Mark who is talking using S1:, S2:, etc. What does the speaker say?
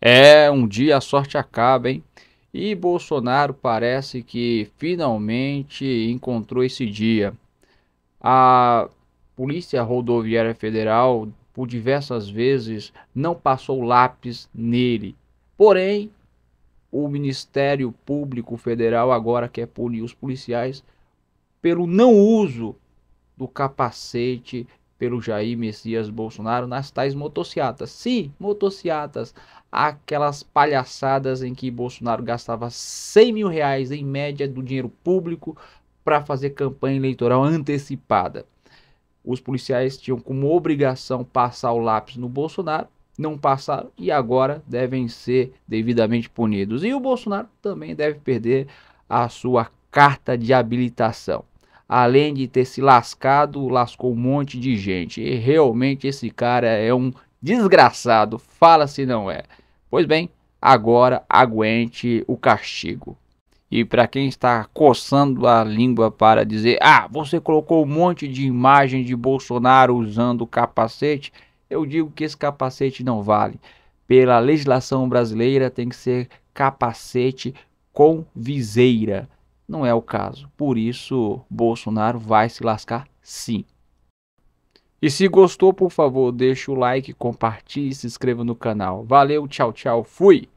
S1: É, um dia a sorte acaba, hein? E Bolsonaro parece que finalmente encontrou esse dia. A Polícia Rodoviária Federal, por diversas vezes, não passou lápis nele. Porém, o Ministério Público Federal agora quer punir os policiais pelo não uso do capacete pelo Jair Messias Bolsonaro nas tais motociatas. Sim, motociatas, aquelas palhaçadas em que Bolsonaro gastava 100 mil reais em média do dinheiro público para fazer campanha eleitoral antecipada. Os policiais tinham como obrigação passar o lápis no Bolsonaro, não passaram e agora devem ser devidamente punidos. E o Bolsonaro também deve perder a sua carta de habilitação além de ter se lascado, lascou um monte de gente. E realmente esse cara é um desgraçado, fala se não é. Pois bem, agora aguente o castigo. E para quem está coçando a língua para dizer: "Ah, você colocou um monte de imagem de Bolsonaro usando capacete", eu digo que esse capacete não vale. Pela legislação brasileira tem que ser capacete com viseira. Não é o caso. Por isso, Bolsonaro vai se lascar sim. E se gostou, por favor, deixa o like, compartilhe e se inscreva no canal. Valeu, tchau, tchau, fui!